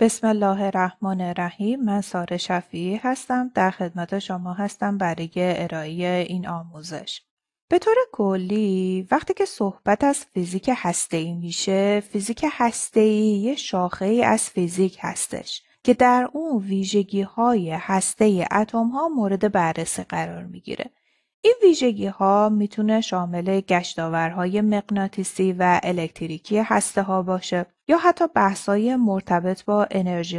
بسم الله الرحمن الرحیم من ساره شفیعی هستم در خدمت شما هستم برای ارائه این آموزش به طور کلی وقتی که صحبت از فیزیک هسته‌ای میشه فیزیک ای یه شاخه از فیزیک هستش که در اون ویژگی های هسته اتم ها مورد بررسی قرار میگیره این ها میتونه شامل گشتاورهای مغناطیسی و الکتریکی ها باشه یا حتی بحث‌های مرتبط با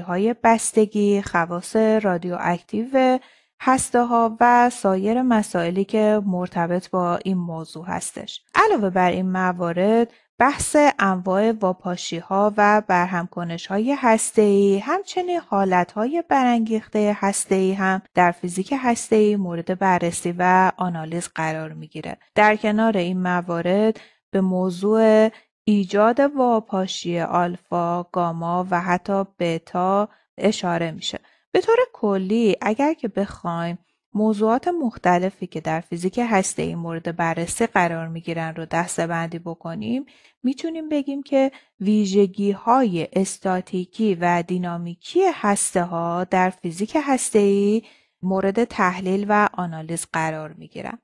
های بستگی، خواص رادیواکتیو هسته ها و سایر مسائلی که مرتبط با این موضوع هستش. علاوه بر این موارد بحث انواع واپاشی ها و برهمکنش های هسته همچنین حالت های برانگیخته هسته هم در فیزیک هسته مورد بررسی و آنالیز قرار گیره در کنار این موارد به موضوع ایجاد واپاشی آلفا، گاما و حتی بتا اشاره میشه. به طور کلی اگر که بخوایم موضوعات مختلفی که در فیزیک هسته مورد بررسی قرار میگیرن رو دستبندی بکنیم میتونیم بگیم که ویژگی های استاتیکی و دینامیکی هسته ها در فیزیک هسته ای مورد تحلیل و آنالیز قرار میگیرن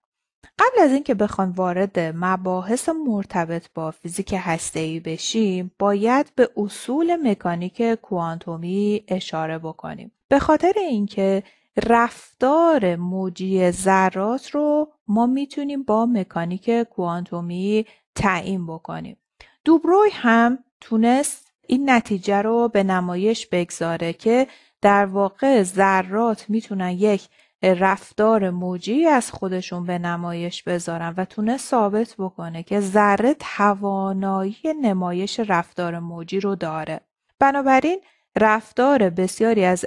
قبل از اینکه بخوایم وارد مباحث مرتبط با فیزیک ای بشیم باید به اصول مکانیک کوانتومی اشاره بکنیم به خاطر اینکه رفتار موجی ذرات رو ما میتونیم با مکانیک کوانتومی تعیین بکنیم دوبروی هم تونست این نتیجه رو به نمایش بگذاره که در واقع ذرات میتونن یک رفتار موجی از خودشون به نمایش بذارن و تونست ثابت بکنه که ذره توانایی نمایش رفتار موجی رو داره بنابراین رفتار بسیاری از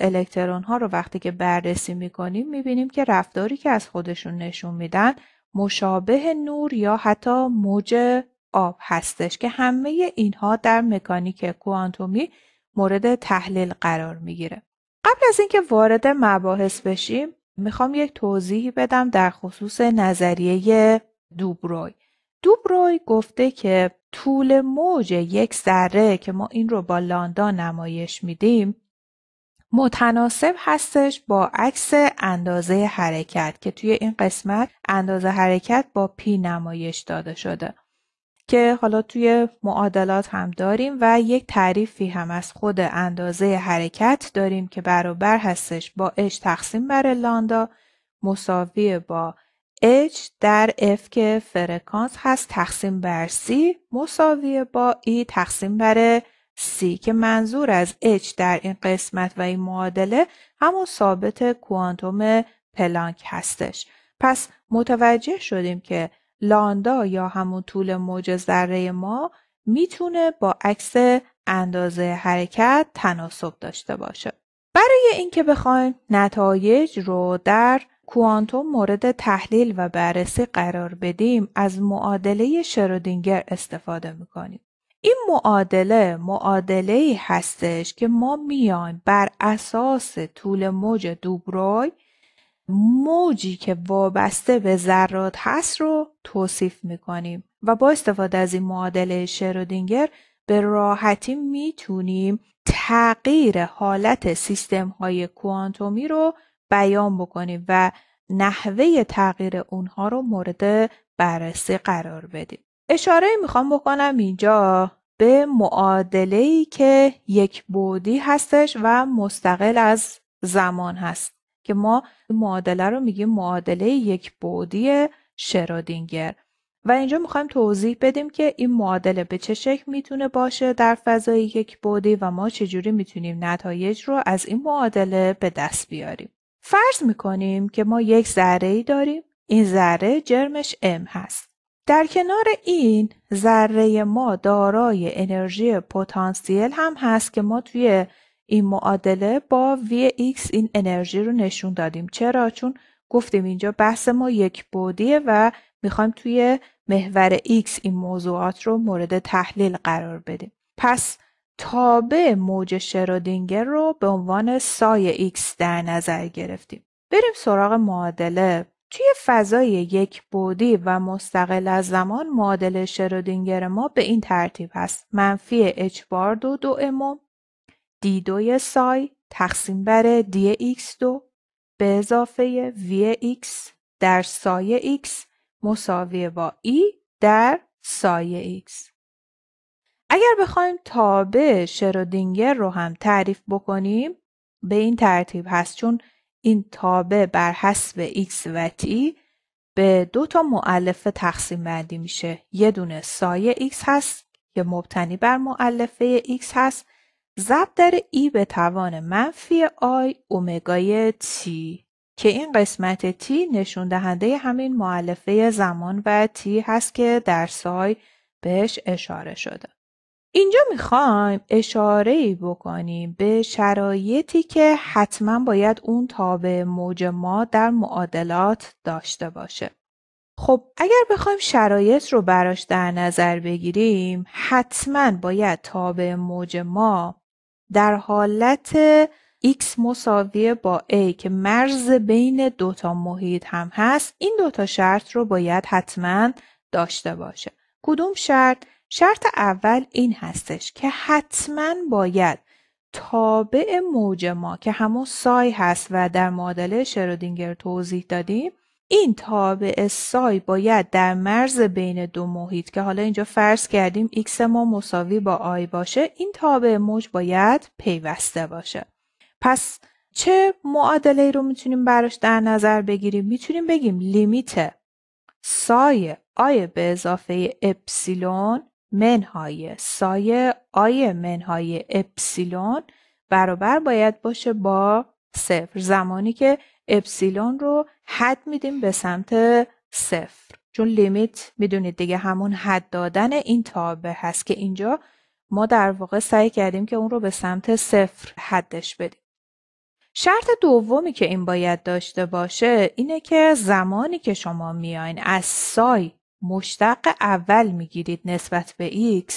ها رو وقتی که بررسی میکنیم میبینیم که رفتاری که از خودشون نشون میدن مشابه نور یا حتی موج آب هستش که همه اینها در مکانیک کوانتومی مورد تحلیل قرار میگیره. قبل از اینکه وارد مباحث بشیم میخوام یک توضیحی بدم در خصوص نظریه دوبروی دوبروی گفته که طول موج یک ذره که ما این رو با لاندا نمایش میدیم متناسب هستش با عکس اندازه حرکت که توی این قسمت اندازه حرکت با پی نمایش داده شده که حالا توی معادلات هم داریم و یک تعریفی هم از خود اندازه حرکت داریم که برابر هستش با اش تقسیم بر لاندا مساوی با H در F که فرکانس هست تقسیم بر C مساوی با E تقسیم بر C که منظور از H در این قسمت و این معادله همون ثابت کوانتوم پلانک هستش. پس متوجه شدیم که لاندا یا همون طول موج ذره ما میتونه با عکس اندازه حرکت تناسب داشته باشه. برای اینکه بخوایم نتایج رو در کوانتوم مورد تحلیل و بررسی قرار بدیم از معادله شرودینگر استفاده میکنیم این معادله معادله هستش که ما میایم بر اساس طول موج دوبروی موجی که وابسته به ذرات هست رو توصیف میکنیم و با استفاده از این معادله شرودینگر به راحتی میتونیم تغییر حالت سیستم های کوانتومی رو بیان بکنیم و نحوه تغییر اونها رو مورد بررسی قرار بدیم. اشاره میخوام بکنم اینجا به معادله که یک بودی هستش و مستقل از زمان هست که ما معادله رو میگیم معادله یک بودی شرودینگر و اینجا میخوایم توضیح بدیم که این معادله به چه شکل میتونه باشه در فضای یک بودی و ما چجوری میتونیم نتایج رو از این معادله به دست بیاریم. فرض میکنیم که ما یک ذره ای داریم این ذره جرمش M هست. در کنار این ذره ما دارای انرژی پتانسیل هم هست که ما توی این معادله با Vx این انرژی رو نشون دادیم. چرا؟ چون گفتیم اینجا بحث ما یک بودیه و میخوایم توی محور X این موضوعات رو مورد تحلیل قرار بدیم پس تابع موج شرودینگر رو به عنوان سای X در نظر گرفتیم بریم سراغ معادله توی فضای یک بودی و مستقل از زمان معادله شرودینگر ما به این ترتیب هست منفی h بار دو دو دی دوی سای تقسیم بر دی x دو به اضافه وی x در سای x مساوی با ای در سایه x اگر بخوایم تابع شرودینگر رو هم تعریف بکنیم به این ترتیب هست چون این تابع بر حسب x و t به دو تا مؤلفه تقسیم بندی میشه یه دونه سایه x هست که مبتنی بر مؤلفه x هست ضرب در ای به توان منفی آی اومگای تی که این قسمت تی نشون دهنده همین معلفه زمان و تی هست که در سای بهش اشاره شده. اینجا میخوایم اشاره ای بکنیم به شرایطی که حتما باید اون تابع موج ما در معادلات داشته باشه. خب اگر بخوایم شرایط رو براش در نظر بگیریم حتما باید تابع موج ما در حالت x مساوی با a که مرز بین دوتا محیط هم هست این دوتا شرط رو باید حتما داشته باشه کدوم شرط؟ شرط اول این هستش که حتما باید تابع موج ما که همون سای هست و در معادله شرودینگر توضیح دادیم این تابع سای باید در مرز بین دو محیط که حالا اینجا فرض کردیم x ما مساوی با آی باشه این تابع موج باید پیوسته باشه پس چه معادله رو میتونیم براش در نظر بگیریم؟ میتونیم بگیم لیمیت سایه آی به اضافه اپسیلون منهای سایه آی منهای اپسیلون برابر باید باشه با صفر زمانی که اپسیلون رو حد میدیم به سمت صفر چون لیمیت میدونید دیگه همون حد دادن این تابه هست که اینجا ما در واقع سعی کردیم که اون رو به سمت صفر حدش بدیم شرط دومی که این باید داشته باشه اینه که زمانی که شما میاین از سای مشتق اول میگیرید نسبت به x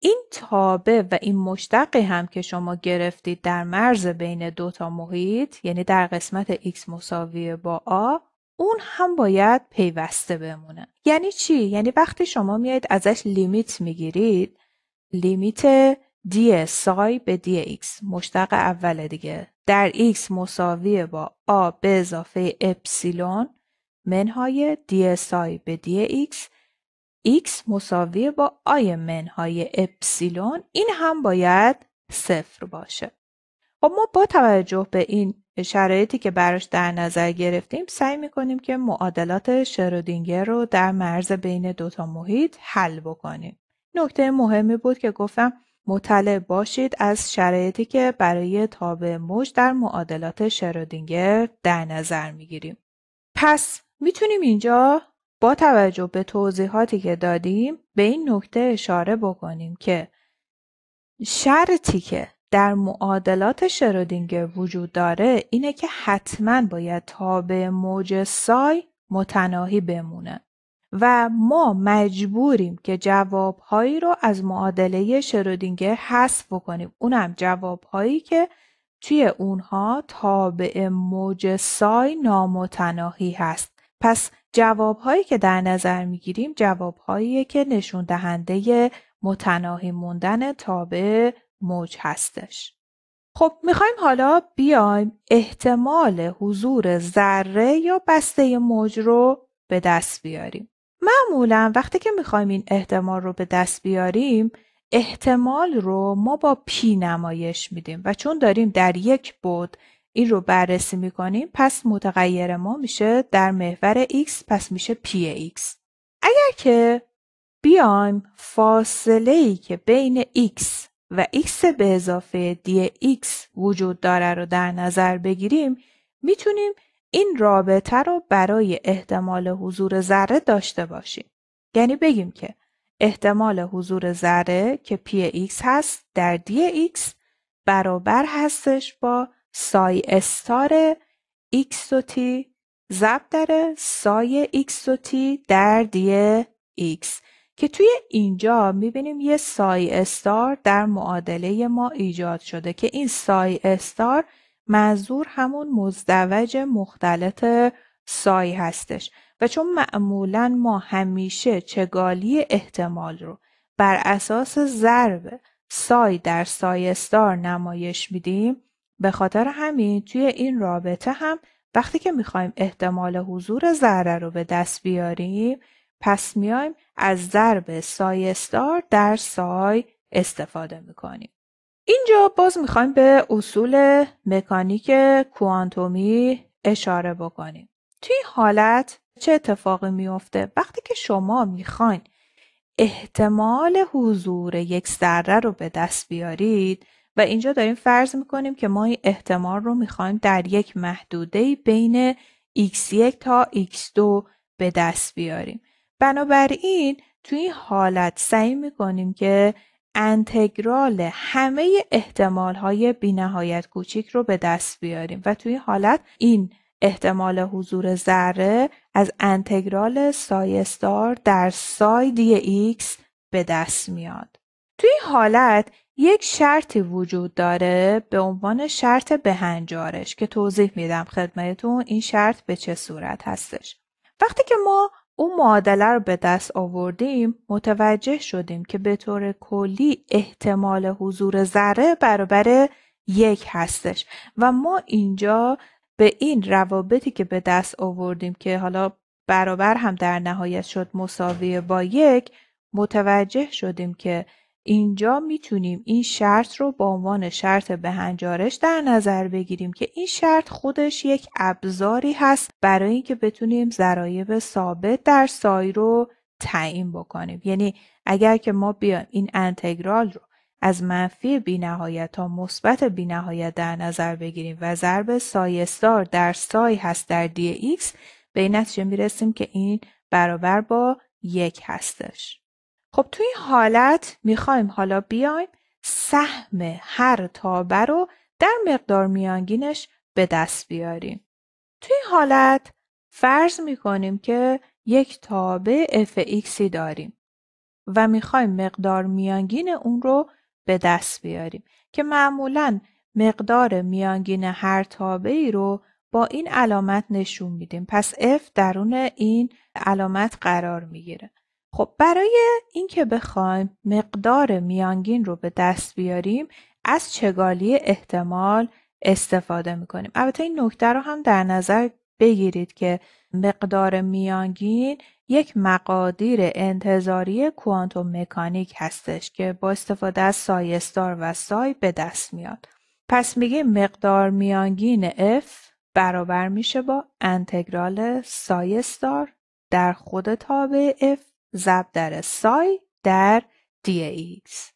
این تابه و این مشتقی هم که شما گرفتید در مرز بین دو تا محیط یعنی در قسمت x مساوی با a اون هم باید پیوسته بمونه یعنی چی یعنی وقتی شما میایید ازش لیمیت میگیرید لیمیت دی سای به دی ایکس مشتق اول دیگه در x مساوی با a به اضافه اپسیلون منهای dsi به dx x مساوی با i منهای اپسیلون این هم باید صفر باشه خب ما با توجه به این شرایطی که براش در نظر گرفتیم سعی میکنیم که معادلات شرودینگر رو در مرز بین دوتا محیط حل بکنیم نکته مهمی بود که گفتم مطلع باشید از شرایطی که برای تابع موج در معادلات شرودینگر در نظر میگیریم. پس میتونیم اینجا با توجه به توضیحاتی که دادیم به این نکته اشاره بکنیم که شرطی که در معادلات شرودینگر وجود داره اینه که حتما باید تابع موج سای متناهی بمونه. و ما مجبوریم که جوابهایی رو از معادله شرودینگر حذف بکنیم اونم جوابهایی که توی اونها تابع موج سای نامتناهی هست پس جوابهایی که در نظر میگیریم جوابهایی که نشون دهنده متناهی موندن تابع موج هستش خب میخوایم حالا بیایم احتمال حضور ذره یا بسته موج رو به دست بیاریم معمولا وقتی که میخوایم این احتمال رو به دست بیاریم احتمال رو ما با پی نمایش میدیم و چون داریم در یک بود این رو بررسی میکنیم پس متغیر ما میشه در محور x پس میشه پی x اگر که بیایم فاصله ای که بین x و x به اضافه dx وجود داره رو در نظر بگیریم میتونیم این رابطه رو برای احتمال حضور ذره داشته باشیم. یعنی بگیم که احتمال حضور ذره که پی ایکس هست در دی x برابر هستش با سای استار ایکس و تی در سای x و تی در دی x که توی اینجا میبینیم یه سای استار در معادله ما ایجاد شده که این سای استار منظور همون مزدوج مختلط سای هستش و چون معمولا ما همیشه چگالی احتمال رو بر اساس ضرب سای در استار نمایش میدیم به خاطر همین توی این رابطه هم وقتی که میخوایم احتمال حضور ذره رو به دست بیاریم پس میایم از ضرب استار در سای استفاده میکنیم. اینجا باز میخوایم به اصول مکانیک کوانتومی اشاره بکنیم. توی حالت چه اتفاقی میفته؟ وقتی که شما میخواین احتمال حضور یک ذره رو به دست بیارید و اینجا داریم فرض میکنیم که ما این احتمال رو میخوایم در یک محدوده بین x1 تا x2 به دست بیاریم. بنابراین توی این حالت سعی میکنیم که انتگرال همه احتمالهای بینهایت کوچیک رو به دست بیاریم و توی حالت این احتمال حضور ذره از انتگرال سایستار در سای دی ایکس به دست میاد. توی حالت یک شرطی وجود داره به عنوان شرط بهنجارش که توضیح میدم خدمتون این شرط به چه صورت هستش. وقتی که ما اون معادله رو به دست آوردیم متوجه شدیم که به طور کلی احتمال حضور ذره برابر یک هستش و ما اینجا به این روابطی که به دست آوردیم که حالا برابر هم در نهایت شد مساوی با یک متوجه شدیم که اینجا میتونیم این شرط رو به عنوان شرط بهنجارش در نظر بگیریم که این شرط خودش یک ابزاری هست برای اینکه بتونیم ضرایب ثابت در سای رو تعیین بکنیم یعنی اگر که ما بیایم این انتگرال رو از منفی نهایت تا مثبت بینهایت در نظر بگیریم و ضرب سای استار در سای هست در دی ایکس به این نتیجه میرسیم که این برابر با یک هستش خب توی این حالت میخوایم حالا بیایم سهم هر تابه رو در مقدار میانگینش به دست بیاریم. توی این حالت فرض میکنیم که یک تابه fx داریم و میخوایم مقدار میانگین اون رو به دست بیاریم که معمولا مقدار میانگین هر ای رو با این علامت نشون میدیم پس f درون این علامت قرار میگیره خب برای اینکه بخوایم مقدار میانگین رو به دست بیاریم از چگالی احتمال استفاده میکنیم البته این نکته رو هم در نظر بگیرید که مقدار میانگین یک مقادیر انتظاری کوانتوم مکانیک هستش که با استفاده از سایستار و سای به دست میاد پس میگه مقدار میانگین F برابر میشه با انتگرال سایستار در خود تابع F در سای در ایکس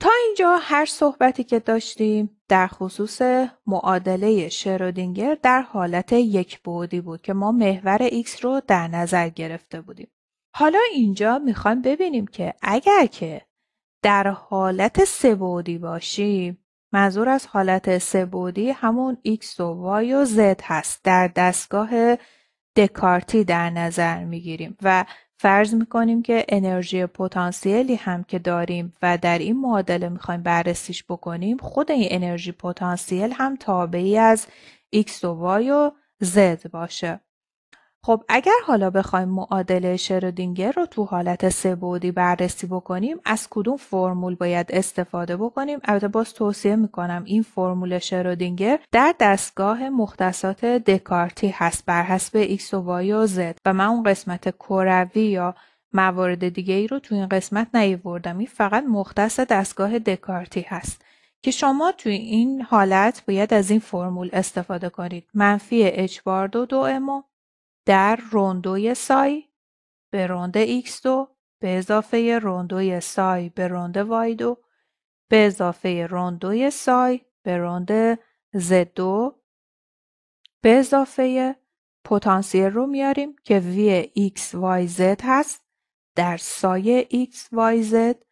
تا اینجا هر صحبتی که داشتیم در خصوص معادله شرودینگر در حالت یک بودی بود که ما محور X رو در نظر گرفته بودیم. حالا اینجا میخوایم ببینیم که اگر که در حالت سه بودی باشیم منظور از حالت سه بودی همون X و Y و Z هست در دستگاه دکارتی در نظر میگیریم و فرض میکنیم که انرژی پتانسیلی هم که داریم و در این معادله میخوایم بررسیش بکنیم خود این انرژی پتانسیل هم تابعی از x و y و z باشه خب اگر حالا بخوایم معادله شرودینگر رو تو حالت سه بعدی بررسی بکنیم از کدوم فرمول باید استفاده بکنیم البته باز توصیه میکنم این فرمول شرودینگر در دستگاه مختصات دکارتی هست بر حسب x و y و z و من اون قسمت کروی یا موارد دیگه ای رو تو این قسمت نیوردم این فقط مختص دستگاه دکارتی هست که شما تو این حالت باید از این فرمول استفاده کنید منفی h بار دو دو در روندوی سای به روند x 2 به اضافه روندوی سای به روند y 2 به اضافه روندوی سای به روند z 2 به اضافه پتانسیل رو میاریم که v x y z هست در سایه x y z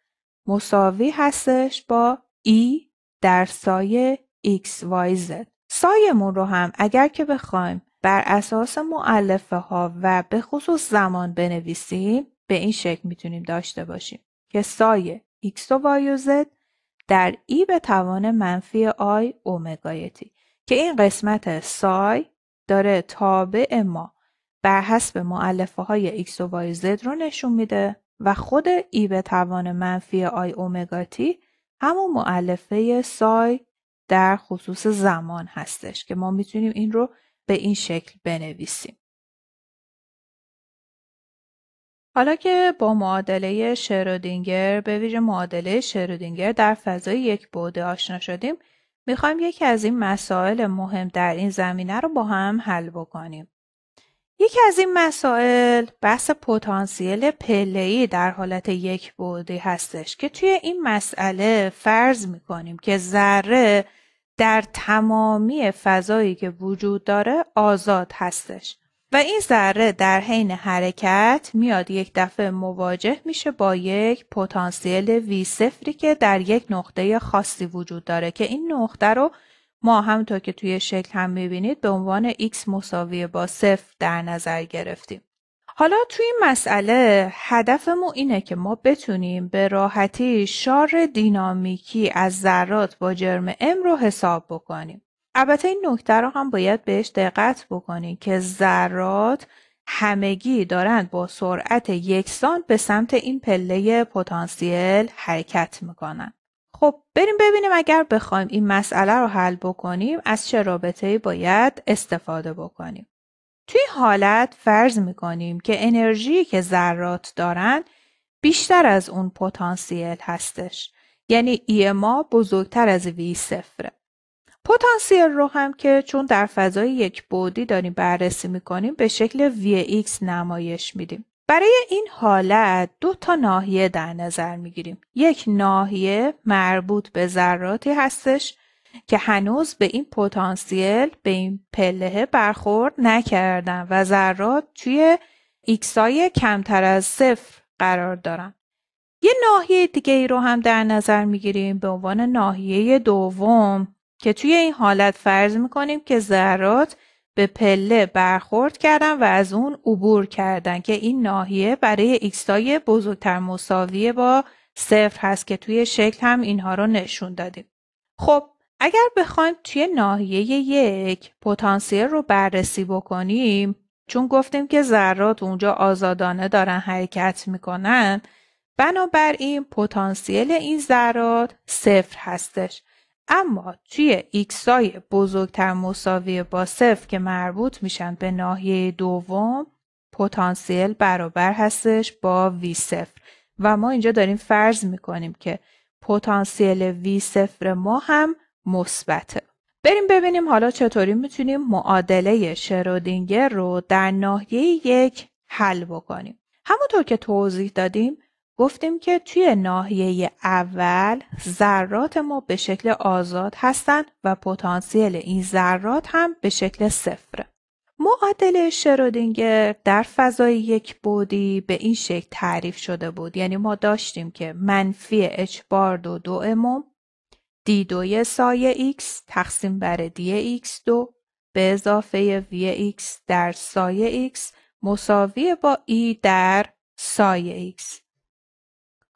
مساوی هستش با e در سایه x y z سایمون رو هم اگر که بخوایم بر اساس معلفه ها و به خصوص زمان بنویسیم به این شکل میتونیم داشته باشیم که سایه x و y و در ای به توان منفی آی اومگای تی که این قسمت سای داره تابع ما بر حسب معلفه های x و y z رو نشون میده و خود ای به توان منفی آی اومگا تی همون معلفه سای در خصوص زمان هستش که ما میتونیم این رو به این شکل بنویسیم. حالا که با معادله شرودینگر به ویژه معادله شرودینگر در فضای یک بوده آشنا شدیم میخوایم یکی از این مسائل مهم در این زمینه رو با هم حل بکنیم. یکی از این مسائل بحث پتانسیل پله‌ای در حالت یک بودی هستش که توی این مسئله فرض میکنیم که ذره در تمامی فضایی که وجود داره آزاد هستش و این ذره در حین حرکت میاد یک دفعه مواجه میشه با یک پتانسیل وی صفری که در یک نقطه خاصی وجود داره که این نقطه رو ما همونطور که توی شکل هم میبینید به عنوان x مساوی با صفر در نظر گرفتیم. حالا توی این مسئله هدفمون اینه که ما بتونیم به راحتی شار دینامیکی از ذرات با جرم ام رو حساب بکنیم. البته این نکته رو هم باید بهش دقت بکنیم که ذرات همگی دارند با سرعت یکسان به سمت این پله پتانسیل حرکت میکنن. خب بریم ببینیم اگر بخوایم این مسئله رو حل بکنیم از چه رابطه باید استفاده بکنیم. توی حالت فرض میکنیم که انرژی که ذرات دارن بیشتر از اون پتانسیل هستش یعنی ای e ما بزرگتر از وی صفره پتانسیل رو هم که چون در فضای یک بودی داریم بررسی میکنیم به شکل Vx نمایش میدیم برای این حالت دو تا ناحیه در نظر میگیریم یک ناحیه مربوط به ذراتی هستش که هنوز به این پتانسیل به این پله برخورد نکردن و ذرات توی ایکسای کمتر از صفر قرار دارن. یه ناحیه دیگه ای رو هم در نظر میگیریم به عنوان ناحیه دوم که توی این حالت فرض میکنیم که ذرات به پله برخورد کردن و از اون عبور کردن که این ناحیه برای ایکسای بزرگتر مساویه با صفر هست که توی شکل هم اینها رو نشون دادیم. خب اگر بخوایم توی ناحیه یک پتانسیل رو بررسی بکنیم چون گفتیم که ذرات اونجا آزادانه دارن حرکت میکنن بنابراین پتانسیل این ذرات صفر هستش اما توی ایکس های بزرگتر مساوی با صفر که مربوط میشن به ناحیه دوم پتانسیل برابر هستش با وی صفر و ما اینجا داریم فرض میکنیم که پتانسیل وی صفر ما هم مثبته بریم ببینیم حالا چطوری میتونیم معادله شرودینگر رو در ناحیه یک حل بکنیم همونطور که توضیح دادیم گفتیم که توی ناحیه اول ذرات ما به شکل آزاد هستند و پتانسیل این ذرات هم به شکل صفر. معادله شرودینگر در فضای یک بودی به این شکل تعریف شده بود یعنی ما داشتیم که منفی اچ بار دو دومم دی دوی سایه x تقسیم بر دی x دو به اضافه وی x در سایه x مساوی با ای در سایه x.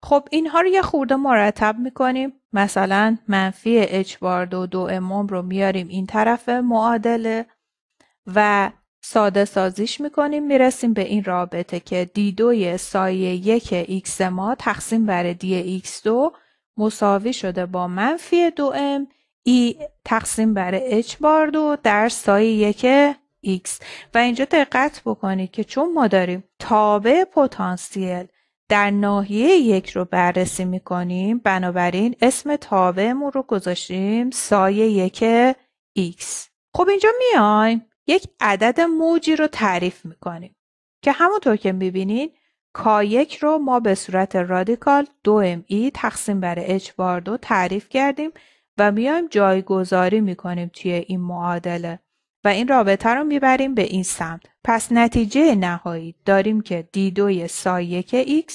خب اینها رو یه خورده مرتب میکنیم مثلا منفی h بار دو دو امام رو میاریم این طرف معادله و ساده سازیش میکنیم میرسیم به این رابطه که دی دوی سایه یک x ما تقسیم بر دی x دو مساوی شده با منفی دو ام ای تقسیم بر h بار دو در سایه یک x و اینجا دقت بکنید که چون ما داریم تابع پتانسیل در ناحیه یک رو بررسی میکنیم بنابراین اسم تابعمون رو گذاشتیم سایه یک x خب اینجا میایم یک عدد موجی رو تعریف میکنیم که همونطور که میبینید کایک رو ما به صورت رادیکال 2ME تقسیم بر H بار دو تعریف کردیم و میایم جایگذاری میکنیم توی این معادله و این رابطه رو میبریم به این سمت. پس نتیجه نهایی داریم که دی دوی سای 1 X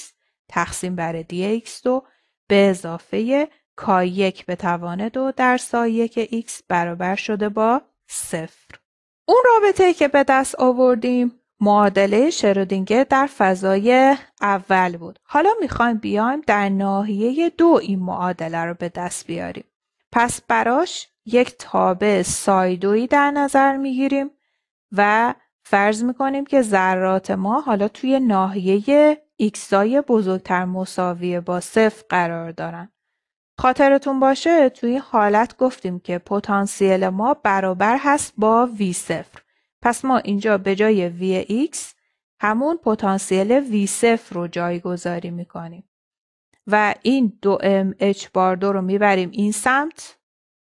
تقسیم بر ایکس دو به اضافه کایک به توان دو در سایک 1 X برابر شده با صفر. اون رابطه که به دست آوردیم معادله شرودینگر در فضای اول بود. حالا میخوایم بیایم در ناحیه دو این معادله رو به دست بیاریم. پس براش یک تابع سایدویی در نظر میگیریم و فرض میکنیم که ذرات ما حالا توی ناحیه ایکسای بزرگتر مساوی با صفر قرار دارن. خاطرتون باشه توی حالت گفتیم که پتانسیل ما برابر هست با وی صفر. پس ما اینجا به جای Vx همون پتانسیل V0 رو جایگذاری میکنیم و این دو ام اچ بار دو رو میبریم این سمت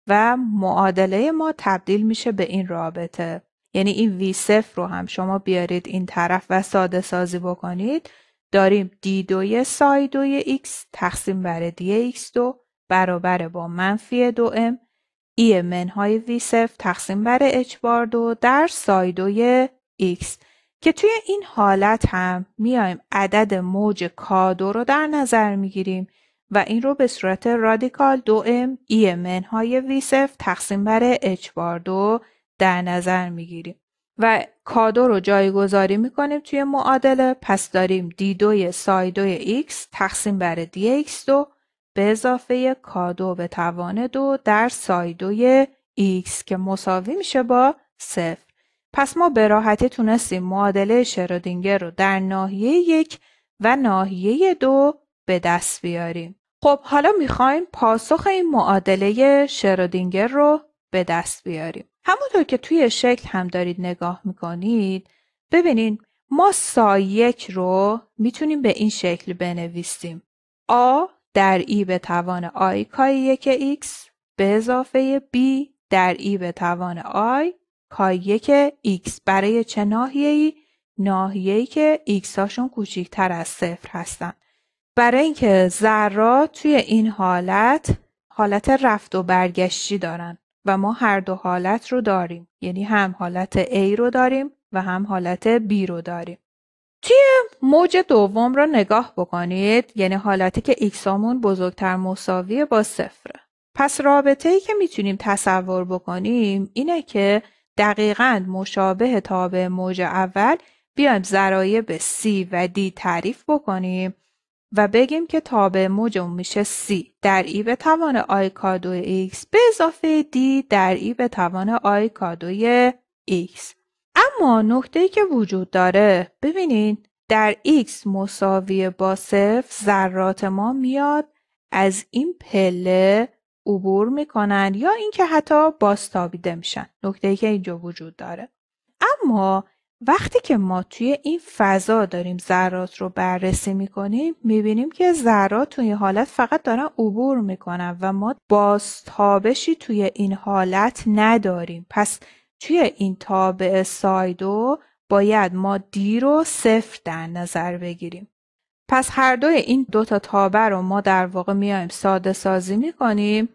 و معادله ما تبدیل میشه به این رابطه یعنی این وی صفر رو هم شما بیارید این طرف و ساده سازی بکنید داریم دی دوی سای دوی ایکس تقسیم بر دی ایکس دو برابر با منفی دو ام ای منهای وی تقسیم بر اچ بار دو در سایدوی x که توی این حالت هم میایم عدد موج کادو رو در نظر میگیریم و این رو به صورت رادیکال دو ام ای منهای وی تقسیم بر اچ بار دو در نظر میگیریم و کادو رو جایگذاری میکنیم توی معادله پس داریم دی دوی سایدوی x تقسیم بر دی ایکس دو به اضافه کادو به توان دو در سایدوی x که مساوی میشه با صفر پس ما به راحتی تونستیم معادله شرودینگر رو در ناحیه یک و ناحیه دو به دست بیاریم خب حالا میخوایم پاسخ این معادله شرودینگر رو به دست بیاریم همونطور که توی شکل هم دارید نگاه میکنید ببینید ما سای یک رو میتونیم به این شکل بنویسیم A در ای به توان آی کای یک ایکس به اضافه b در ای به توان آی کای یک x برای چه ناحیه ای؟ ناحیه ای که ایکس هاشون کوچیکتر از صفر هستن. برای اینکه ذرات توی این حالت حالت رفت و برگشتی دارن و ما هر دو حالت رو داریم یعنی هم حالت A رو داریم و هم حالت B رو داریم توی موج دوم را نگاه بکنید یعنی حالتی که ایکسامون بزرگتر مساوی با صفره. پس رابطه ای که میتونیم تصور بکنیم اینه که دقیقا مشابه تابع موج اول بیایم ذرایه به C و D تعریف بکنیم و بگیم که تابع موج میشه C در ای به توان آی کادوی X به اضافه دی در ای به توان آی کادوی X اما نقطه‌ای که وجود داره ببینید در x مساوی با صفر ذرات ما میاد از این پله عبور میکنن یا اینکه حتی باستابیده میشن نکته که اینجا وجود داره اما وقتی که ما توی این فضا داریم ذرات رو بررسی میکنیم میبینیم که ذرات توی این حالت فقط دارن عبور میکنن و ما بازتابشی توی این حالت نداریم پس توی این تابع سایدو باید ما دی رو صفر در نظر بگیریم. پس هر دوی این دوتا تابع رو ما در واقع میایم ساده سازی میکنیم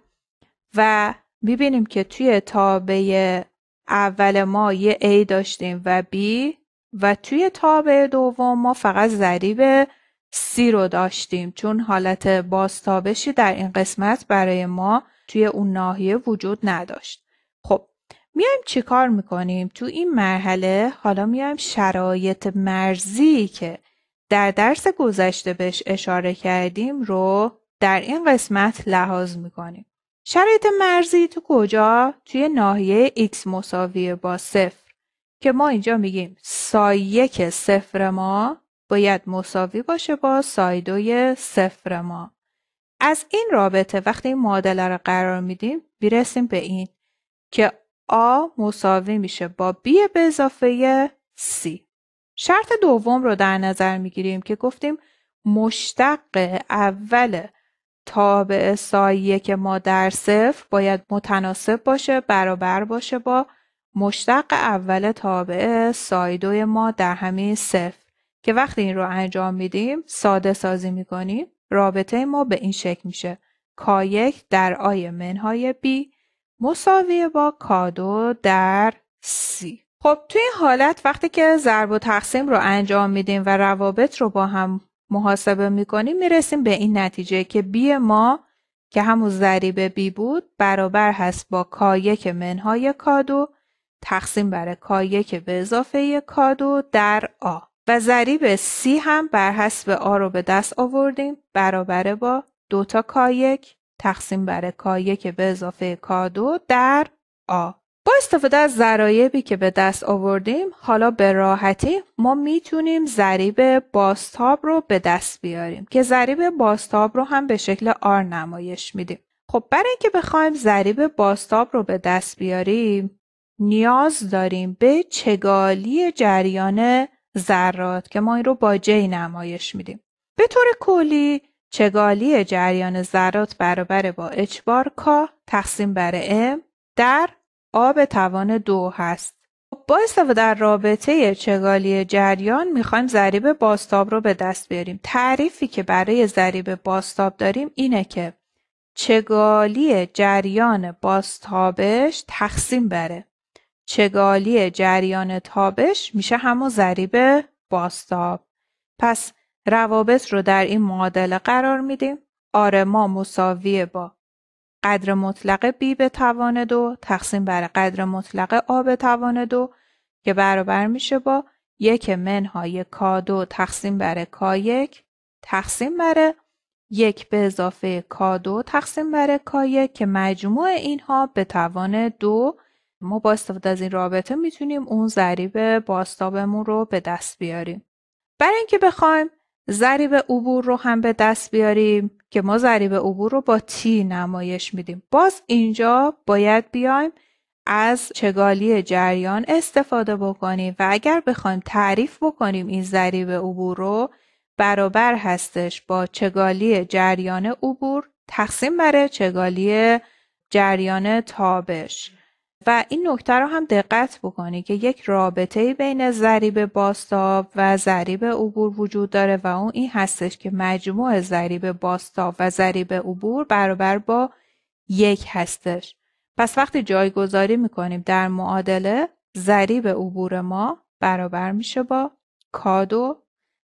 و میبینیم که توی تابع اول ما یه A داشتیم و B و توی تابع دوم ما فقط ضریب C رو داشتیم چون حالت بازتابشی در این قسمت برای ما توی اون ناحیه وجود نداشت. میایم چیکار میکنیم تو این مرحله حالا میایم شرایط مرزی که در درس گذشته بهش اشاره کردیم رو در این قسمت لحاظ میکنیم شرایط مرزی تو کجا توی ناحیه x مساوی با صفر که ما اینجا میگیم سایه صفر ما باید مساوی باشه با سایدوی صفر ما از این رابطه وقتی این معادله رو قرار میدیم میرسیم به این که A مساوی میشه با B به اضافه C. شرط دوم رو در نظر میگیریم که گفتیم مشتق اول تابع سایه که ما در صفر باید متناسب باشه برابر باشه با مشتق اول تابع سایدوی ما در همین صفر که وقتی این رو انجام میدیم ساده سازی میکنیم رابطه ما به این شکل میشه کایک در آی منهای بی مساویه با کادو در سی خب توی این حالت وقتی که ضرب و تقسیم رو انجام میدیم و روابط رو با هم محاسبه میکنیم میرسیم به این نتیجه که بی ما که همون ضریب بی بود برابر هست با کایک منهای کادو تقسیم بر کایک به اضافه کادو در آ و ضریب سی هم بر حسب آ رو به دست آوردیم برابر با دوتا کایک تقسیم بر K1 به اضافه کا دو در آ با استفاده از ضرایبی که به دست آوردیم حالا به راحتی ما میتونیم ضریب باستاب رو به دست بیاریم که ضریب باستاب رو هم به شکل آر نمایش میدیم خب برای اینکه بخوایم ضریب باستاب رو به دست بیاریم نیاز داریم به چگالی جریان ذرات که ما این رو با جی نمایش میدیم به طور کلی چگالی جریان ذرات برابر با H بار تقسیم بر M در آب توان دو هست. با استفاده در رابطه چگالی جریان میخوایم ضریب باستاب رو به دست بیاریم. تعریفی که برای ضریب باستاب داریم اینه که چگالی جریان باستابش تقسیم بره. چگالی جریان تابش میشه همون ضریب باستاب. پس روابط رو در این معادله قرار میدیم آره ما مساویه با قدر مطلق بی به توان دو تقسیم بر قدر مطلق آ به توان دو که برابر میشه با یک منهای کادو تقسیم بر کا یک تقسیم بر یک به اضافه کا دو تقسیم بر کا که مجموع اینها به توان دو ما با استفاده از این رابطه میتونیم اون ضریب باستابمون رو به دست بیاریم. برای اینکه بخوایم ضریب عبور رو هم به دست بیاریم که ما ضریب عبور رو با تی نمایش میدیم باز اینجا باید بیایم از چگالی جریان استفاده بکنیم و اگر بخوایم تعریف بکنیم این ضریب عبور رو برابر هستش با چگالی جریان عبور تقسیم بر چگالی جریان تابش و این نکته رو هم دقت بکنی که یک رابطه بین ضریب باستاب و ضریب عبور وجود داره و اون این هستش که مجموع ضریب باستاب و ضریب عبور برابر با یک هستش. پس وقتی جایگذاری میکنیم در معادله ضریب عبور ما برابر میشه با کادو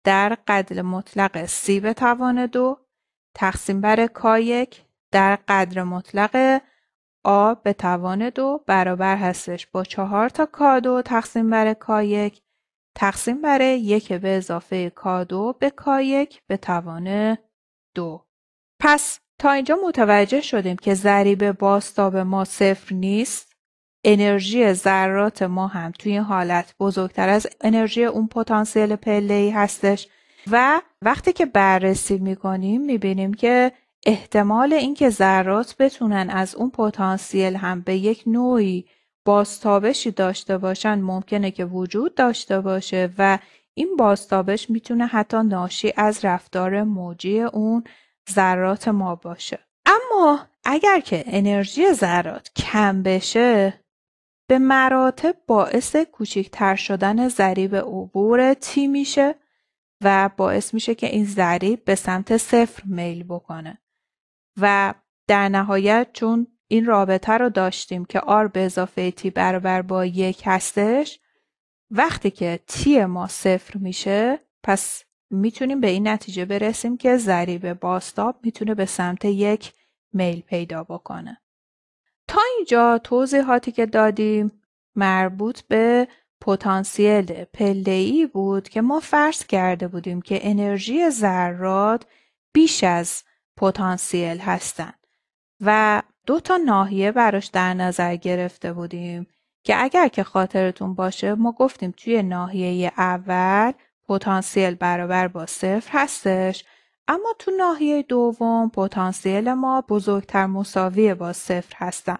در قدر مطلق سی به توان دو تقسیم بر کایک در قدر مطلق آ به توان دو برابر هستش با چهار تا کادو تقسیم بر کایک تقسیم بر یک به اضافه کادو به کایک به توان دو. پس تا اینجا متوجه شدیم که ضریب باستاب ما صفر نیست. انرژی ذرات ما هم توی این حالت بزرگتر از انرژی اون پتانسیل پله هستش و وقتی که بررسی میکنیم میبینیم که احتمال اینکه ذرات بتونن از اون پتانسیل هم به یک نوعی بازتابشی داشته باشن ممکنه که وجود داشته باشه و این بازتابش میتونه حتی ناشی از رفتار موجی اون ذرات ما باشه اما اگر که انرژی ذرات کم بشه به مراتب باعث کوچکتر شدن ذریب عبور تی میشه و باعث میشه که این ذریب به سمت صفر میل بکنه و در نهایت چون این رابطه رو داشتیم که آر به اضافه تی برابر با یک هستش وقتی که تی ما صفر میشه پس میتونیم به این نتیجه برسیم که ضریب باستاب میتونه به سمت یک میل پیدا بکنه. تا اینجا توضیحاتی که دادیم مربوط به پتانسیل ای بود که ما فرض کرده بودیم که انرژی ذرات بیش از پتانسیل هستن و دو تا ناحیه براش در نظر گرفته بودیم که اگر که خاطرتون باشه ما گفتیم توی ناحیه اول پتانسیل برابر با صفر هستش اما تو ناحیه دوم پتانسیل ما بزرگتر مساوی با صفر هستن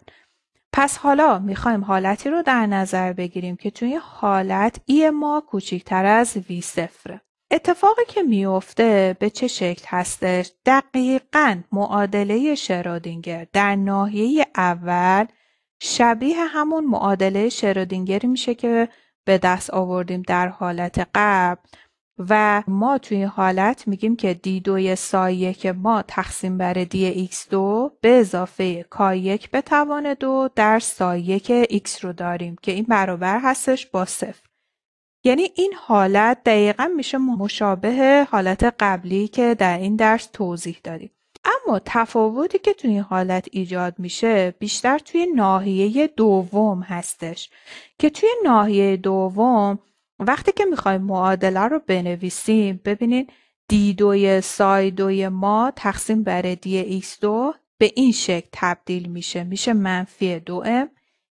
پس حالا میخوایم حالتی رو در نظر بگیریم که توی حالت ای ما کوچیکتر از وی صفره اتفاقی که میفته به چه شکل هستش؟ دقیقا معادله شرودینگر در ناحیه اول شبیه همون معادله شرودینگری میشه که به دست آوردیم در حالت قبل و ما توی این حالت میگیم که دی دوی سایه که ما تقسیم بر دی ایکس دو به اضافه کای یک به توان دو در سایه که ایکس رو داریم که این برابر هستش با صفر یعنی این حالت دقیقا میشه مشابه حالت قبلی که در این درس توضیح دادیم اما تفاوتی که توی این حالت ایجاد میشه بیشتر توی ناحیه دوم هستش که توی ناحیه دوم وقتی که میخوایم معادله رو بنویسیم ببینید دی دوی سای دوی ما تقسیم بر دی ایکس دو به این شکل تبدیل میشه میشه منفی دو ام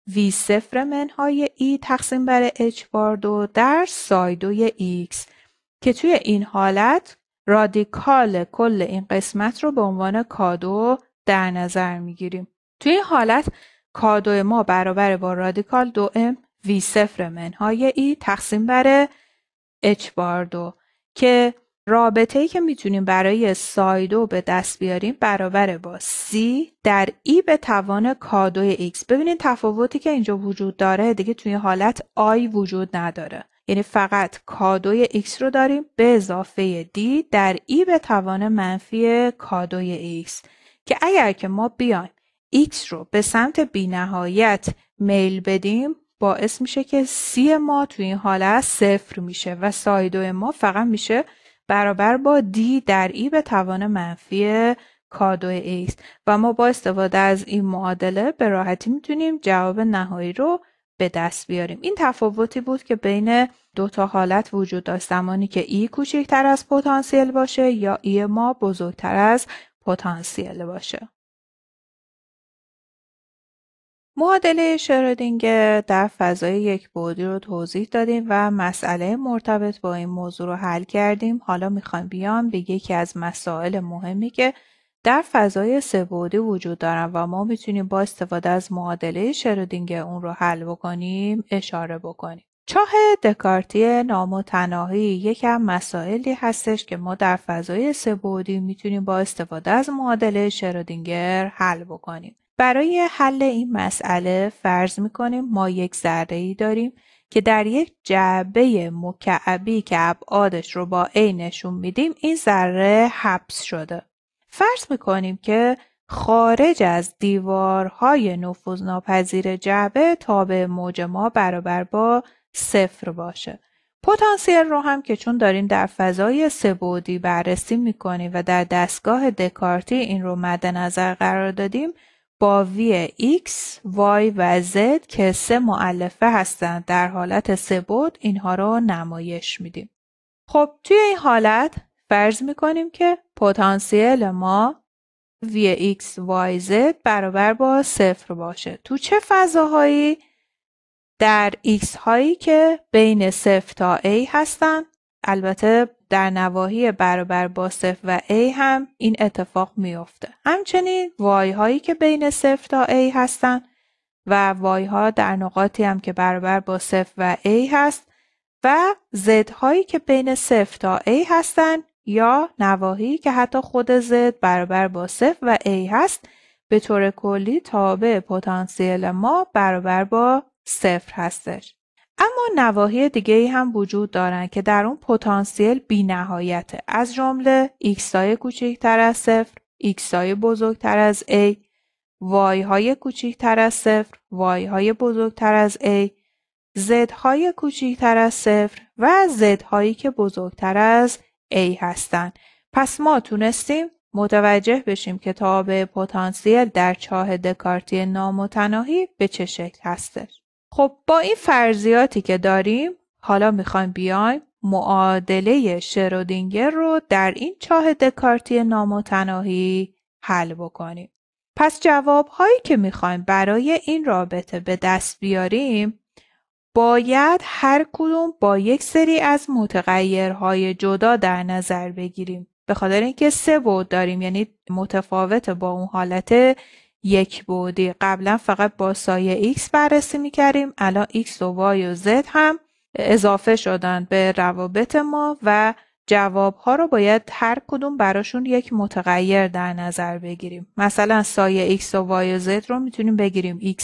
V صفر منهای ای e تقسیم بر h بار دو در سایدوی x که توی این حالت رادیکال کل این قسمت رو به عنوان کادو در نظر میگیریم. توی این حالت کادو ما برابر با رادیکال دو m V صفر منهای ای e تقسیم بر h بار دو که ای که میتونیم برای سایدو به دست بیاریم برابر با C در ای e به توان کادوی X ببینید تفاوتی که اینجا وجود داره دیگه توی حالت آی وجود نداره یعنی فقط کادوی x رو داریم به اضافه d در ای e به توان منفی کادوی x که اگر که ما بیایم x رو به سمت بی نهایت میل بدیم باعث میشه که c ما توی این حالت صفر میشه و سایدو ما فقط میشه برابر با دی در ای e به توان منفی کادو x و ما با استفاده از این معادله به راحتی میتونیم جواب نهایی رو به دست بیاریم این تفاوتی بود که بین دو تا حالت وجود داشت زمانی که ای e کوچکتر از پتانسیل باشه یا ای e ما بزرگتر از پتانسیل باشه معادله شرودینگر در فضای یک بودی رو توضیح دادیم و مسئله مرتبط با این موضوع رو حل کردیم. حالا میخوایم بیام به یکی از مسائل مهمی که در فضای سه بودی وجود دارن و ما میتونیم با استفاده از معادله شرودینگر اون رو حل بکنیم اشاره بکنیم. چاه دکارتی نامتناهی یکی از مسائلی هستش که ما در فضای سه بعدی میتونیم با استفاده از معادله شرودینگر حل بکنیم. برای حل این مسئله فرض میکنیم ما یک ذره ای داریم که در یک جعبه مکعبی که ابعادش رو با A نشون میدیم این ذره حبس شده. فرض میکنیم که خارج از دیوارهای نفوذناپذیر جعبه تابع موج ما برابر با صفر باشه. پتانسیل رو هم که چون داریم در فضای سبودی بررسی میکنیم و در دستگاه دکارتی این رو مد نظر قرار دادیم با وی X, Y و Z که سه معلفه هستند در حالت سه بود اینها رو نمایش میدیم. خب توی این حالت فرض میکنیم که پتانسیل ما V X Y Z برابر با صفر باشه. تو چه فضاهایی؟ در X هایی که بین صفر تا A هستند البته در نواحی برابر با صفر و A هم این اتفاق میافته. همچنین وای هایی که بین صفر تا A هستن و وای ها در نقاطی هم که برابر با صفر و A هست و زد هایی که بین صفر تا A هستن یا نواحی که حتی خود زد برابر با صفر و A هست به طور کلی تابع پتانسیل ما برابر با صفر هستش. اما نواحی دیگه هم وجود دارند که در اون پتانسیل نهایته. از جمله x های کوچکتر از صفر x های بزرگتر از a y های کوچکتر از صفر y های بزرگتر از a z های کوچکتر از صفر و z هایی که بزرگتر از a هستند پس ما تونستیم متوجه بشیم که تابع پتانسیل در چاه دکارتی نامتناهی به چه شکل هستش خب با این فرضیاتی که داریم حالا میخوایم بیایم معادله شرودینگر رو در این چاه دکارتی نامتناهی حل بکنیم. پس جواب هایی که میخوایم برای این رابطه به دست بیاریم باید هر کدوم با یک سری از متغیرهای جدا در نظر بگیریم. به خاطر اینکه سه بود داریم یعنی متفاوت با اون حالت یک بودی قبلا فقط با سایه x بررسی میکردیم الان x و y و z هم اضافه شدن به روابط ما و جواب ها رو باید هر کدوم براشون یک متغیر در نظر بگیریم مثلا سایه x و y و z رو میتونیم بگیریم x،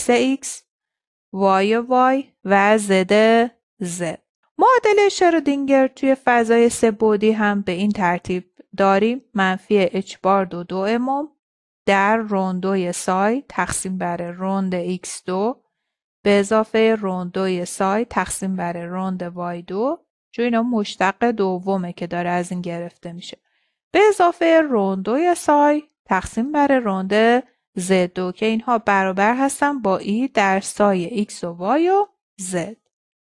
y و y و z z معادله شرودینگر توی فضای سه بودی هم به این ترتیب داریم منفی h بار دو دو امام در روندوی سای تقسیم بر روند x2 به اضافه روندوی سای تقسیم بر روند y2 چون اینا مشتق دومه که داره از این گرفته میشه به اضافه روندوی سای تقسیم بر روند z2 که اینها برابر هستن با ای در سای x و y و z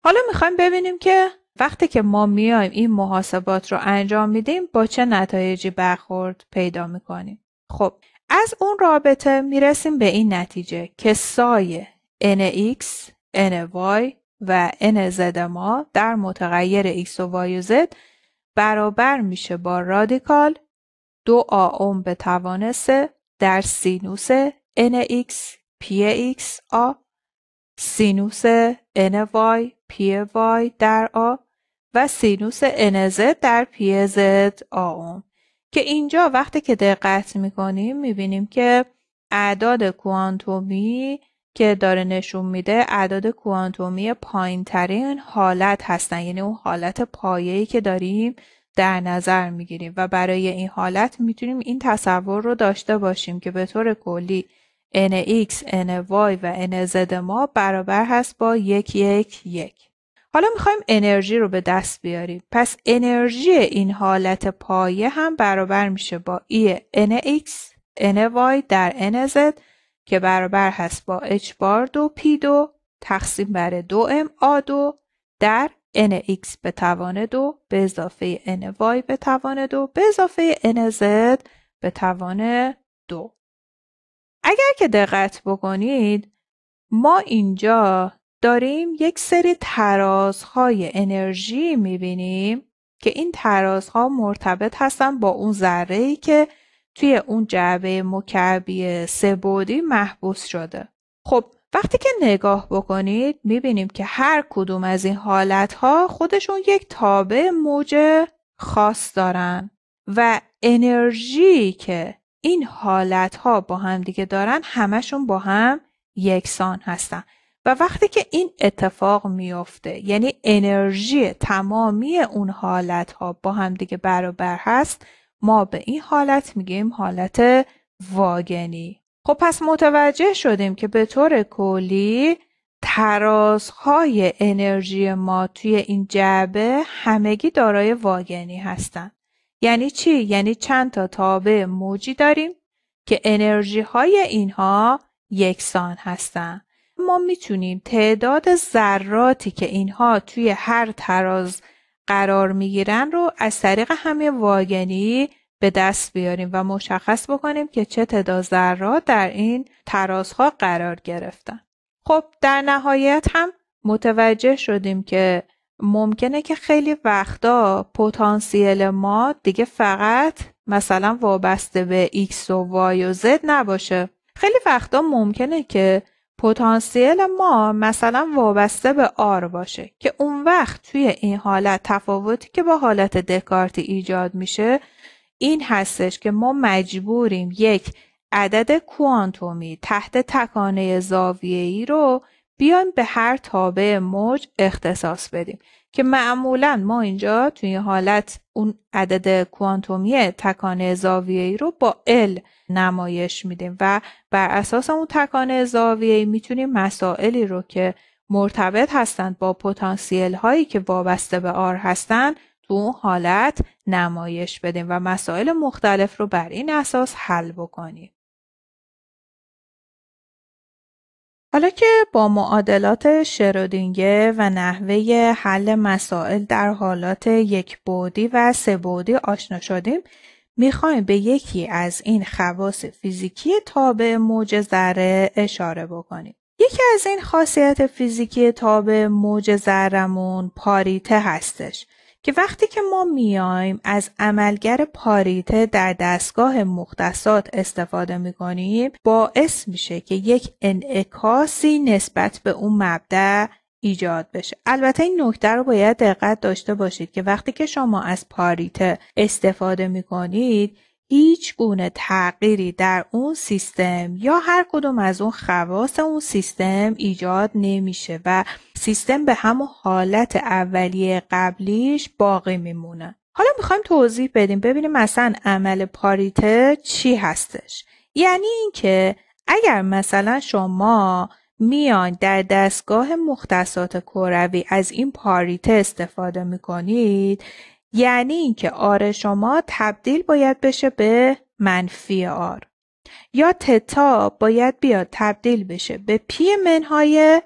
حالا میخوایم ببینیم که وقتی که ما میایم این محاسبات رو انجام میدیم با چه نتایجی برخورد پیدا میکنیم خب از اون رابطه میرسیم به این نتیجه که سایه nx, ny و nz ما در متغیر x و y و z برابر میشه با رادیکال دو اوم به توان در سینوس nx px a سینوس ny py در a و سینوس nz در pz اوم. که اینجا وقتی که دقت میکنیم میبینیم که اعداد کوانتومی که داره نشون میده اعداد کوانتومی پایین ترین حالت هستن یعنی اون حالت پایه‌ای که داریم در نظر میگیریم و برای این حالت میتونیم این تصور رو داشته باشیم که به طور کلی nx, ny و nz ما برابر هست با یک یک یک حالا میخوایم انرژی رو به دست بیاریم. پس انرژی این حالت پایه هم برابر میشه با ای nx, ny در nz که برابر هست با h بار دو p دو تقسیم بر دو m a دو در nx به توان دو به اضافه ny به توان دو به اضافه nz به توان دو. اگر که دقت بکنید ما اینجا داریم یک سری ترازهای انرژی میبینیم که این ترازها مرتبط هستن با اون ذره ای که توی اون جعبه مکعبی سبودی محبوس شده. خب وقتی که نگاه بکنید میبینیم که هر کدوم از این حالتها خودشون یک تابع موج خاص دارن و انرژی که این حالتها با هم دیگه دارن همشون با هم یکسان هستن. و وقتی که این اتفاق میافته یعنی انرژی تمامی اون حالت ها با هم دیگه برابر هست ما به این حالت میگیم حالت واگنی خب پس متوجه شدیم که به طور کلی ترازهای انرژی ما توی این جعبه همگی دارای واگنی هستند. یعنی چی؟ یعنی چند تا تابع موجی داریم که انرژی های اینها یکسان هستن. ما میتونیم تعداد ذراتی که اینها توی هر تراز قرار میگیرن رو از طریق همه واگنی به دست بیاریم و مشخص بکنیم که چه تعداد ذرات در این ترازها قرار گرفتن. خب در نهایت هم متوجه شدیم که ممکنه که خیلی وقتا پتانسیل ما دیگه فقط مثلا وابسته به X و Y و Z نباشه. خیلی وقتا ممکنه که پتانسیل ما مثلا وابسته به آر باشه که اون وقت توی این حالت تفاوتی که با حالت دکارتی ایجاد میشه این هستش که ما مجبوریم یک عدد کوانتومی تحت تکانه زاویه‌ای رو بیایم به هر تابع موج اختصاص بدیم که معمولا ما اینجا توی حالت اون عدد کوانتومی تکانه زاویه ای رو با L نمایش میدیم و بر اساس اون تکانه زاویه ای میتونیم مسائلی رو که مرتبط هستند با پتانسیل هایی که وابسته به R هستند تو اون حالت نمایش بدیم و مسائل مختلف رو بر این اساس حل بکنیم. حالا که با معادلات شرودینگه و نحوه حل مسائل در حالات یک بودی و سه بودی آشنا شدیم میخوایم به یکی از این خواص فیزیکی تابع موج ذره اشاره بکنیم. یکی از این خاصیت فیزیکی تابع موج ذرمون پاریته هستش که وقتی که ما میایم از عملگر پاریته در دستگاه مختصات استفاده میکنیم باعث میشه که یک انعکاسی نسبت به اون مبدع ایجاد بشه البته این نکته رو باید دقت داشته باشید که وقتی که شما از پاریته استفاده میکنید هیچ گونه تغییری در اون سیستم یا هر کدوم از اون خواص اون سیستم ایجاد نمیشه و سیستم به همون حالت اولیه قبلیش باقی میمونه. حالا میخوایم توضیح بدیم ببینیم مثلا عمل پاریته چی هستش. یعنی اینکه اگر مثلا شما میان در دستگاه مختصات کروی از این پاریته استفاده میکنید یعنی اینکه آر شما تبدیل باید بشه به منفی آر یا تتا باید بیاد تبدیل بشه به پی منهای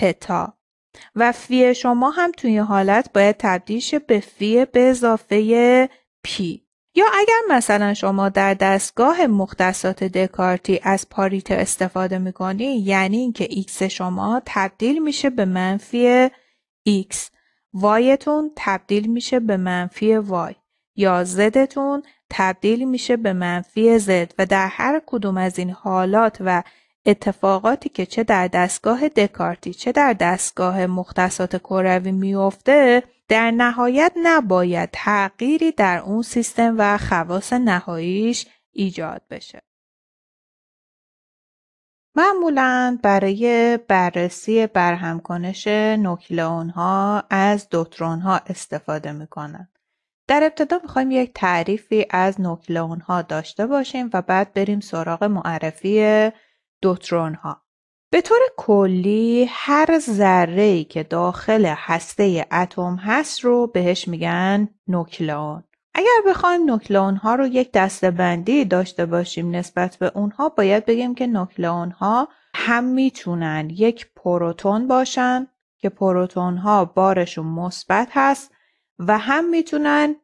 تتا و فی شما هم توی حالت باید تبدیل شه به فی به اضافه پی یا اگر مثلا شما در دستگاه مختصات دکارتی از پاریت استفاده میکنی یعنی اینکه ایکس شما تبدیل میشه به منفی x وایتون تبدیل میشه به منفی وای یا زدتون تبدیل میشه به منفی زد و در هر کدوم از این حالات و اتفاقاتی که چه در دستگاه دکارتی چه در دستگاه مختصات کروی میافته در نهایت نباید تغییری در اون سیستم و خواص نهاییش ایجاد بشه. معمولا برای بررسی برهمکنش نوکلئون ها از دوترون ها استفاده میکنن. در ابتدا میخوایم یک تعریفی از نوکلئون ها داشته باشیم و بعد بریم سراغ معرفی دوترون ها. به طور کلی هر ذره که داخل هسته اتم هست رو بهش میگن نوکلئون. اگر بخوایم ها رو یک بندی داشته باشیم نسبت به اونها باید بگیم که ها هم میتونن یک پروتون باشن که پروتون ها بارشون مثبت هست و هم میتونن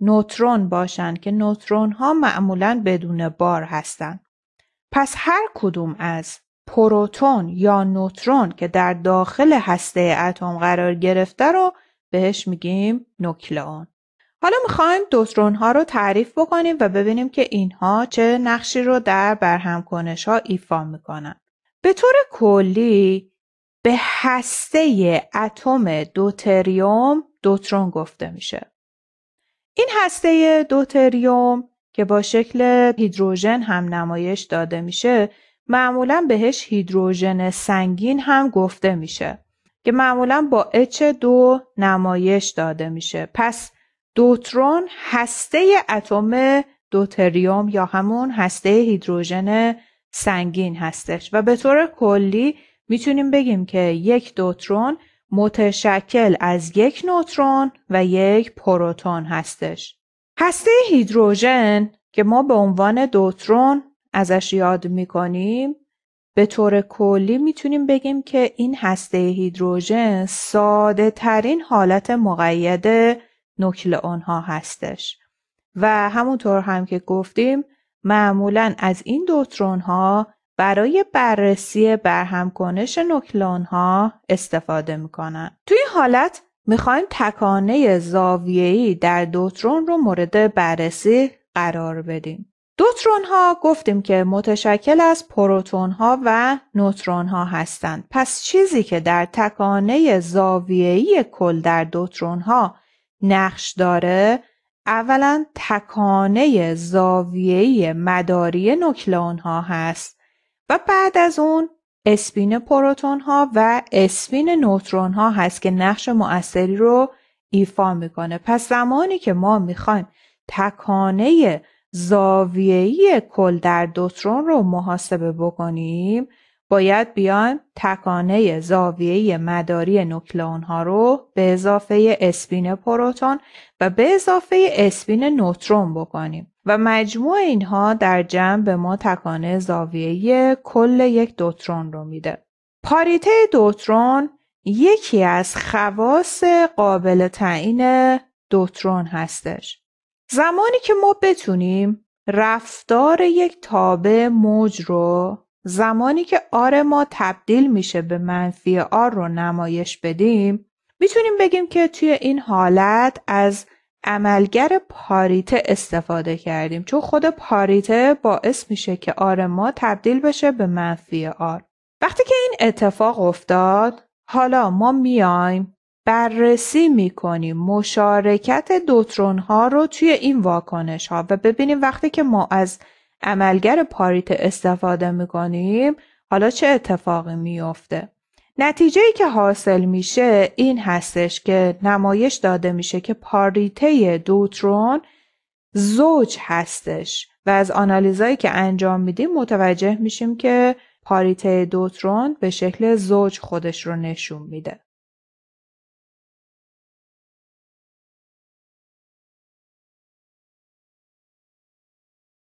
نوترون باشن که نوترون ها معمولا بدون بار هستن. پس هر کدوم از پروتون یا نوترون که در داخل هسته اتم قرار گرفته رو بهش میگیم نوکلئون. حالا میخوایم دوسترون ها رو تعریف بکنیم و ببینیم که اینها چه نقشی رو در برهم ها ایفا میکنن. به طور کلی به هسته اتم دوتریوم دوترون گفته میشه. این هسته دوتریوم که با شکل هیدروژن هم نمایش داده میشه معمولا بهش هیدروژن سنگین هم گفته میشه که معمولا با h دو نمایش داده میشه. پس دوترون هسته اتم دوتریوم یا همون هسته هیدروژن سنگین هستش و به طور کلی میتونیم بگیم که یک دوترون متشکل از یک نوترون و یک پروتون هستش. هسته هیدروژن که ما به عنوان دوترون ازش یاد میکنیم به طور کلی میتونیم بگیم که این هسته هیدروژن ساده ترین حالت مقیده نکل آنها هستش و همونطور هم که گفتیم معمولا از این دوترون ها برای بررسی برهمکنش نکل ها استفاده میکنن توی حالت میخوایم تکانه زاویه‌ای در دوترون رو مورد بررسی قرار بدیم دوترون ها گفتیم که متشکل از پروتون ها و نوترون ها هستند. پس چیزی که در تکانه زاویه‌ای کل در دوترون ها نقش داره اولا تکانه زاویه مداری نوکلون ها هست و بعد از اون اسپین پروتون ها و اسپین نوترون ها هست که نقش مؤثری رو ایفا میکنه پس زمانی که ما میخوایم تکانه زاویه‌ای کل در دوترون رو محاسبه بکنیم باید بیایم تکانه زاویه مداری نوکلئون ها رو به اضافه اسپین پروتون و به اضافه اسپین نوترون بکنیم و مجموع اینها در جمع به ما تکانه زاویه کل یک دوترون رو میده. پاریته دوترون یکی از خواص قابل تعیین دوترون هستش. زمانی که ما بتونیم رفتار یک تابع موج رو زمانی که آر ما تبدیل میشه به منفی آر رو نمایش بدیم میتونیم بگیم که توی این حالت از عملگر پاریته استفاده کردیم چون خود پاریته باعث میشه که آر ما تبدیل بشه به منفی آر وقتی که این اتفاق افتاد حالا ما میایم بررسی میکنیم مشارکت دوترون ها رو توی این واکنش ها و ببینیم وقتی که ما از عملگر پاریت استفاده میکنیم حالا چه اتفاقی میافته؟ نتیجه که حاصل میشه این هستش که نمایش داده میشه که پاریته دوترون زوج هستش و از آنالیزایی که انجام میدیم متوجه میشیم که پاریته دوترون به شکل زوج خودش رو نشون میده.